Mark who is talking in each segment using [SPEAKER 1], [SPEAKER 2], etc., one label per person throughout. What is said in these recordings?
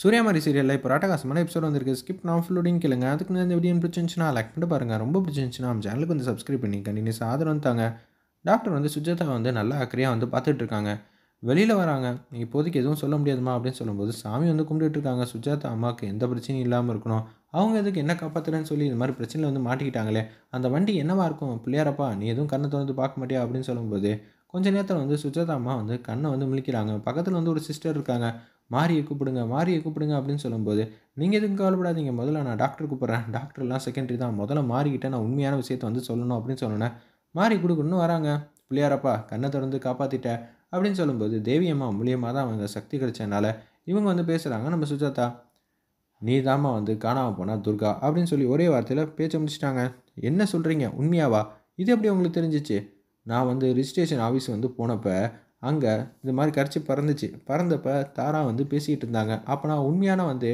[SPEAKER 1] சூர்யாமாரி சீரியலில் இப்போ ராட்டகாசமான எபிசோட் வந்திருக்கு ஸ்கிப் நான் ஃபுல்லோடையும் கேளுங்க அதுக்கு இந்த வீடியோ பிடிச்சிருந்துச்சுன்னா லைக் பண்ணிட்டு பாருங்கள் ரொம்ப பிடிச்சிருந்துச்சுன்னா நம்ம சேனலுக்கு வந்து சப்ஸ்கிரைப் பண்ணி கண்டினியூஸ் ஆதரவு தாங்க டாக்டர் வந்து சுஜாதா வந்து நல்லா அக்கறையாக வந்து பார்த்துட்டு இருக்காங்க வெளியில் வராங்க இப்போதைக்கு எதுவும் சொல்ல முடியாதுமா அப்படின்னு சொல்லும்போது சாமி வந்து கும்பிட்டுட்டு இருக்காங்க சுஜாதா அம்மாவுக்கு எந்த பிரச்சனையும் இல்லாமல் இருக்கணும் அவங்க எதுக்கு என்ன காப்பாற்றுறேன்னு சொல்லி இந்த மாதிரி பிரச்சனையில் வந்து மாட்டிக்கிட்டாங்களே அந்த வண்டி என்னவா இருக்கும் பிள்ளையாரப்பா நீ எதுவும் கண்ணை திறந்து பார்க்க மாட்டியா அப்படின்னு சொல்லும்போது கொஞ்சம் நேரத்தில் வந்து சுஜாதா அம்மா வந்து கண்ணை வந்து முழிக்கிறாங்க பக்கத்தில் வந்து ஒரு சிஸ்டர் இருக்காங்க மாரியை கூப்பிடுங்க மாரியை கூப்பிடுங்க அப்படின்னு சொல்லும்போது நீங்கள் எதுவும் கவலைப்படாதீங்க முதல்ல நான் டாக்டர் கூப்பிட்றேன் டாக்டர்லாம் செகண்டரி தான் முதல்ல மாறிக்கிட்டே நான் உண்மையான விஷயத்தை வந்து சொல்லணும் அப்படின்னு சொன்னேன் மாறி கொடுக்கணும்னு வராங்க பிள்ளையாரப்பா கண்ணை திறந்து காப்பாற்றிட்ட அப்படின்னு சொல்லும்போது தேவியம்மா மூலியமாக தான் அவங்க சக்தி கிடைச்சதுனால இவங்க வந்து பேசுகிறாங்க நம்ம சுஜாதா நீ தாம்மா வந்து காணாமல் போனால் துர்கா அப்படின்னு சொல்லி ஒரே வார்த்தையில் பேச்ச முடிச்சிட்டாங்க என்ன சொல்கிறீங்க உண்மையாவா இது எப்படி உங்களுக்கு தெரிஞ்சிச்சு நான் வந்து ரிஜிஸ்ட்ரேஷன் ஆஃபீஸ் வந்து போனப்போ அங்கே இது மாதிரி கரைச்சி பறந்துச்சு பறந்தப்போ தாரா வந்து பேசிக்கிட்டு இருந்தாங்க அப்போ நான் உண்மையான வந்து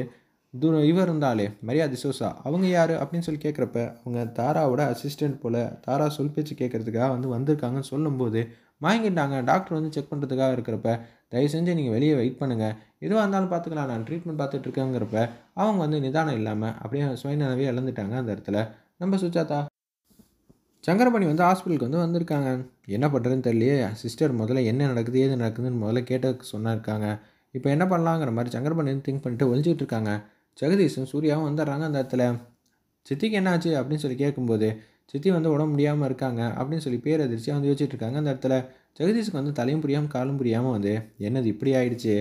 [SPEAKER 1] தூர இவர் இருந்தாலே மரியாதை சோசா அவங்க யார் அப்படின்னு சொல்லி கேட்குறப்ப அவங்க தாராவோட அசிஸ்டண்ட் போல் தாரா சொல் பேச்சு கேட்குறதுக்காக வந்து வந்திருக்காங்கன்னு சொல்லும்போது வாங்கிட்டாங்க டாக்டர் வந்து செக் பண்ணுறதுக்காக இருக்கிறப்ப தயவு செஞ்சு நீங்கள் வெளியே வெயிட் பண்ணுங்கள் எதுவாக இருந்தாலும் பார்த்துக்கலாம் நான் ட்ரீட்மெண்ட் பார்த்துட்டு இருக்கேங்கிறப்ப அவங்க வந்து நிதானம் இல்லாமல் அப்படியே சுயநலவே இழந்துட்டாங்க அந்த இடத்துல நம்ம சுஜாதா சங்கரபாணி வந்து ஹாஸ்பிட்டலுக்கு வந்து வந்திருக்காங்க என்ன பண்ணுறதுன்னு தெரியலையே சிஸ்டர் முதல்ல என்ன நடக்குது ஏது நடக்குதுன்னு முதல்ல கேட்ட சொன்னிருக்காங்க இப்போ என்ன பண்ணலாங்கிற மாதிரி சங்கரபாணி வந்து திங்க் பண்ணிட்டு ஒழிஞ்சிட்டு இருக்காங்க ஜெகதீஷும் சூர்யாவும் வந்துடுறாங்க அந்த இடத்துல சித்திக்கு என்ன ஆச்சு அப்படின்னு சொல்லி கேட்கும்போது சித்தி வந்து உடம்பு முடியாமல் இருக்காங்க அப்படின்னு சொல்லி பேர் அதிர்ச்சியாக வந்து யோசிச்சுட்டு இருக்காங்க அந்த இடத்துல ஜெகதீஷுக்கு வந்து தலையும் புரியாமல் காலும் புரியாமல் வந்து என்னது இப்படி ஆயிடுச்சு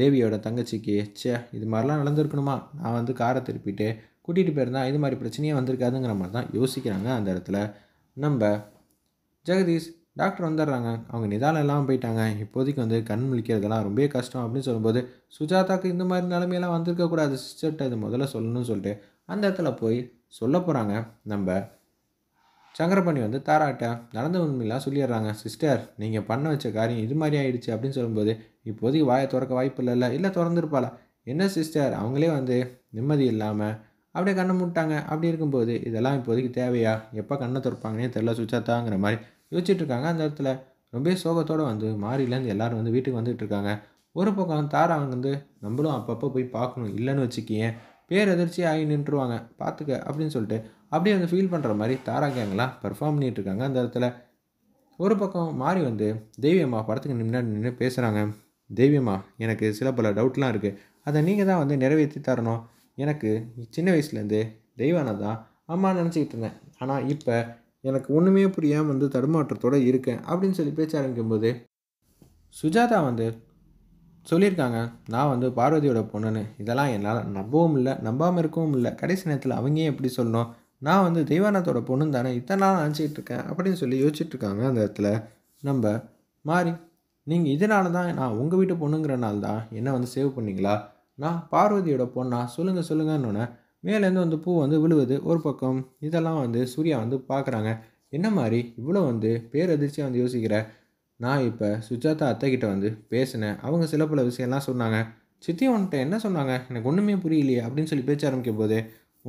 [SPEAKER 1] தேவியோட தங்கச்சிக்கு சே இது மாதிரிலாம் நடந்திருக்கணுமா நான் வந்து காரை திருப்பிட்டு கூட்டிகிட்டு போயிருந்தா இது மாதிரி பிரச்சனையே வந்திருக்காதுங்கிற மாதிரி தான் யோசிக்கிறாங்க அந்த இடத்துல நம்ம ஜெகதீஷ் டாக்டர் வந்துடுறாங்க அவங்க நிதானம் இல்லாமல் போயிட்டாங்க இப்போதைக்கு வந்து கண் முழிக்கிறதெல்லாம் ரொம்ப கஷ்டம் அப்படின்னு சொல்லும்போது சுஜாதாக்கு இந்த மாதிரி நிலைமையெல்லாம் வந்திருக்கக்கூடாது சிஸ்டர்கிட்ட அது முதல்ல சொல்லணும்னு சொல்லிட்டு அந்த இடத்துல போய் சொல்ல போகிறாங்க நம்ம சங்கரபணி வந்து தாராட்ட நடந்த உண்மையெல்லாம் சொல்லிடுறாங்க சிஸ்டர் நீங்கள் பண்ண வச்ச காரியம் இது மாதிரி ஆகிடுச்சு அப்படின்னு சொல்லும்போது இப்போதைக்கு வாயை திறக்க வாய்ப்பு இல்லைல்ல இல்லை திறந்துருப்பாள என்ன சிஸ்டர் அவங்களே வந்து நிம்மதி இல்லாமல் அப்படியே கண்ணை மூட்டாங்க அப்படி இருக்கும்போது இதெல்லாம் இப்போதைக்கு தேவையா எப்போ கண்ணை திறப்பாங்கன்னே தெரில சுச்சாத்தாங்கிற மாதிரி யோசிச்சுட்டு இருக்காங்க அந்த இடத்துல ரொம்ப சோகத்தோடு வந்து மாறிலேருந்து எல்லோரும் வந்து வீட்டுக்கு வந்துகிட்டு இருக்காங்க ஒரு பக்கம் தாரா வந்து நம்மளும் அப்பப்போ போய் பார்க்கணும் இல்லைன்னு வச்சுக்கேன் பேர் எதிர்ச்சி ஆகி நின்றுருவாங்க பார்த்துக்க அப்படின்னு சொல்லிட்டு அப்படியே வந்து ஃபீல் பண்ணுற மாதிரி தாரா கேங்கெலாம் பெர்ஃபார்ம் பண்ணிகிட்ருக்காங்க அந்த இடத்துல ஒரு பக்கம் மாறி வந்து தெய்வியம்மா படத்துக்கு நின்று நின்று பேசுகிறாங்க தெய்வியம்மா எனக்கு சில பல டவுட்லாம் இருக்குது அதை நீங்கள் தான் வந்து நிறைவேற்றி தரணும் எனக்கு சின்ன வயசுலேருந்தே தெய்வானை தான் அம்மா நினச்சிக்கிட்டு இருந்தேன் ஆனால் இப்போ எனக்கு ஒன்றுமே புரியாமல் வந்து தடுமாற்றத்தோடு இருக்கேன் அப்படின்னு சொல்லி பேச்ச ஆரம்பிக்கும்போது சுஜாதா வந்து சொல்லியிருக்காங்க நான் வந்து பார்வதியோட பொண்ணுன்னு இதெல்லாம் என்னால் நம்பவும் இல்லை நம்பாமல் இருக்கவும் இல்லை கடைசி நேரத்தில் அவங்க எப்படி சொல்லணும் நான் வந்து தெய்வானத்தோட பொண்ணு தானே இத்தனை நாள் நினச்சிக்கிட்டு இருக்கேன் அப்படின்னு சொல்லி யோசிச்சுட்ருக்காங்க அந்த இடத்துல நம்ம மாறி நீங்கள் இதனால தான் நான் உங்கள் வீட்டு பொண்ணுங்கிறனால தான் என்ன வந்து சேவ் பண்ணிங்களா நான் பார்வதியோட பொண்ணா சொல்லுங்கள் சொல்லுங்கன்னொன்னே மேலேருந்து வந்து பூ வந்து விழுவுது ஒரு பக்கம் இதெல்லாம் வந்து சூர்யா வந்து பார்க்குறாங்க என்ன மாதிரி இவ்வளோ வந்து பேரதிர்ச்சியாக வந்து யோசிக்கிற நான் இப்போ சுஜாதா அத்தைக்கிட்ட வந்து பேசினேன் அவங்க சில பல விஷயம்லாம் சொன்னாங்க சித்தி உன்கிட்ட என்ன சொன்னாங்க எனக்கு ஒன்றுமே புரியலையே அப்படின்னு சொல்லி பேச்ச ஆரம்பிக்கும் போது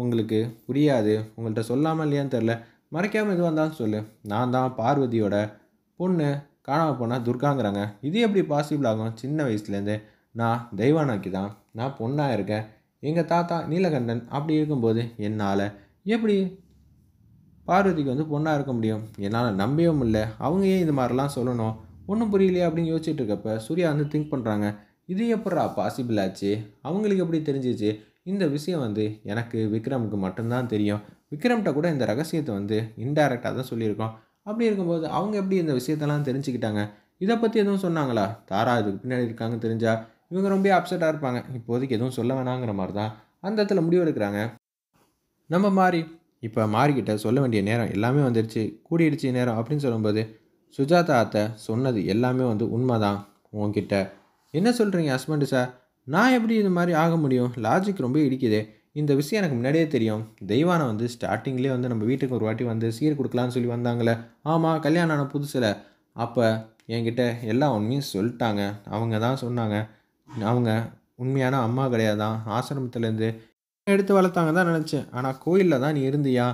[SPEAKER 1] உங்களுக்கு புரியாது உங்கள்கிட்ட சொல்லாமல் இல்லையான்னு தெரில மறைக்காமல் எதுவாக இருந்தாலும் சொல்லு நான் தான் பார்வதியோட பொண்ணு காணாமல் போனால் துர்காங்கிறாங்க இது எப்படி பாசிபிள் ஆகும் சின்ன வயசுலேருந்து நான் தெய்வானாக்கி தான் நான் பொண்ணாக இருக்கேன் எங்கள் தாத்தா நீலகண்டன் அப்படி இருக்கும்போது என்னால் எப்படி பார்வதிக்கு வந்து பொண்ணாக இருக்க முடியும் என்னால் நம்பியும் இல்லை அவங்க ஏன் இது மாதிரிலாம் சொல்லணும் ஒன்றும் புரியலையே அப்படின்னு யோசிச்சுட்டு இருக்கப்ப சூர்யா வந்து திங்க் பண்ணுறாங்க இது எப்படா பாசிபிள் ஆச்சு அவங்களுக்கு எப்படி தெரிஞ்சிச்சு இந்த விஷயம் வந்து எனக்கு விக்ரமுக்கு மட்டும்தான் தெரியும் விக்ரம்கிட்ட கூட இந்த ரகசியத்தை வந்து இன்டைரக்டாக தான் சொல்லியிருக்கோம் அப்படி இருக்கும்போது அவங்க எப்படி இந்த விஷயத்தெல்லாம் தெரிஞ்சுக்கிட்டாங்க இதை பற்றி எதுவும் சொன்னாங்களா தாரா இதுக்கு பின்னாடி இருக்காங்க தெரிஞ்சால் இவங்க ரொம்ப அப்செட்டாக இருப்பாங்க இப்போதைக்கு எதுவும் சொல்ல வேணாங்கிற மாதிரி தான் அந்த இடத்துல முடிவு எடுக்கிறாங்க நம்ம மாறி இப்போ மாறிக்கிட்ட சொல்ல வேண்டிய நேரம் எல்லாமே வந்துருச்சு கூடிடுச்சு நேரம் அப்படின்னு சொல்லும்போது சுஜாதா அத்தை சொன்னது எல்லாமே வந்து உண்மை தான் உங்ககிட்ட என்ன சொல்கிறீங்க ஹஸ்பண்டு சார் நான் எப்படி இது மாதிரி ஆக முடியும் லாஜிக் ரொம்ப இடிக்குது இந்த விஷயம் எனக்கு முன்னாடியே தெரியும் தெய்வானை வந்து ஸ்டார்டிங்லேயே வந்து நம்ம வீட்டுக்கு ஒரு வாட்டி வந்து சீர் கொடுக்கலான்னு சொல்லி வந்தாங்களே ஆமாம் கல்யாணம் ஆன புதுசில் அப்போ என்கிட்ட எல்லா உண்மையும் சொல்லிட்டாங்க அவங்க தான் சொன்னாங்க அவங்க உண்மையான அம்மா கிடையாதான் ஆசிரமத்துலேருந்து எடுத்து வளர்த்தாங்க தான் நினச்சேன் ஆனால் கோயிலில் தான் நீ இருந்தியா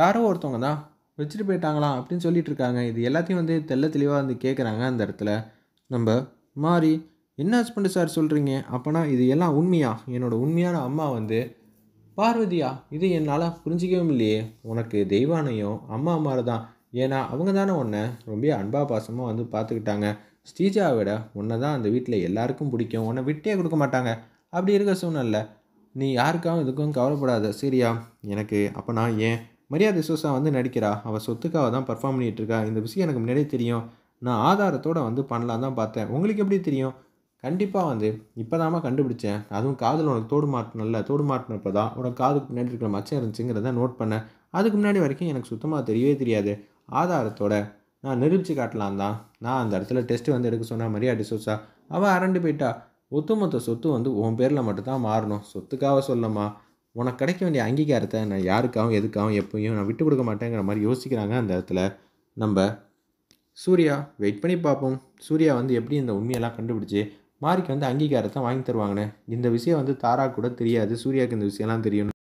[SPEAKER 1] யாரோ ஒருத்தவங்க தான் வச்சுட்டு போயிட்டாங்களா அப்படின்னு சொல்லிட்டு இருக்காங்க இது எல்லாத்தையும் வந்து தெல்ல தெளிவாக வந்து கேட்குறாங்க அந்த இடத்துல நம்ம மாறி என்ன ஹஸ்பண்டு சார் சொல்கிறீங்க அப்போனா இது எல்லாம் உண்மையா என்னோடய உண்மையான அம்மா வந்து பார்வதியா இது என்னால் புரிஞ்சிக்கவும் இல்லையே உனக்கு தெய்வானையும் அம்மா மாதிரி தான் ஏன்னா அவங்க தானே ஒன்று ரொம்ப அன்பா பாசமாக வந்து பார்த்துக்கிட்டாங்க ஸ்ரீஜாவை விட உன்னை தான் அந்த வீட்டில் எல்லாருக்கும் பிடிக்கும் உன்னை விட்டே கொடுக்க மாட்டாங்க அப்படி இருக்க சூழ்நிலை நீ யாருக்காகவும் இதுக்கும் கவலைப்படாத சரியா எனக்கு அப்போ நான் ஏன் மரியாதை சூசா வந்து நடிக்கிறா அவள் சொத்துக்காக தான் பர்ஃபார்ம் பண்ணிகிட்டு இருக்கா இந்த விஷயம் எனக்கு முன்னாடியே தெரியும் நான் ஆதாரத்தோடு வந்து பண்ணலாம் தான் பார்த்தேன் உங்களுக்கு எப்படி தெரியும் கண்டிப்பாக வந்து இப்போ தான் கண்டுபிடிச்சேன் அதுவும் காதில் உனக்கு தோடு மாட்டணும்ல தோடு மாட்டினப்போ தான் உனக்கு காதுக்கு முன்னாடி இருக்கிற மச்சம் இருந்துச்சுங்கிறத நோட் பண்ணேன் அதுக்கு முன்னாடி வரைக்கும் எனக்கு சுத்தமாக தெரியவே தெரியாது ஆதாரத்தோட நான் நிரூபித்து காட்டலாம் தான் நான் அந்த இடத்துல டெஸ்ட் வந்து எடுக்க சொன்ன மரியா டிசோசா அவள் அரண்டு போயிட்டா ஒத்துமொத்த சொத்து வந்து உன் பேரில் மட்டும்தான் மாறணும் சொத்துக்காக சொல்லம்மா உனக்கு கிடைக்க வேண்டிய அங்கீகாரத்தை நான் யாருக்காகவும் எதுக்காகவும் எப்பயும் நான் விட்டு கொடுக்க மாட்டேங்கிற மாதிரி யோசிக்கிறாங்க அந்த இடத்துல நம்ம சூர்யா வெயிட் பண்ணி பார்ப்போம் சூர்யா வந்து எப்படி இந்த உண்மையெல்லாம் கண்டுபிடிச்சி மாரிக்கு வந்து அங்கீகாரத்தை வாங்கி தருவாங்கண்ணே இந்த விஷயம் வந்து தாரா கூட தெரியாது சூர்யாவுக்கு இந்த விஷயம்லாம் தெரியும்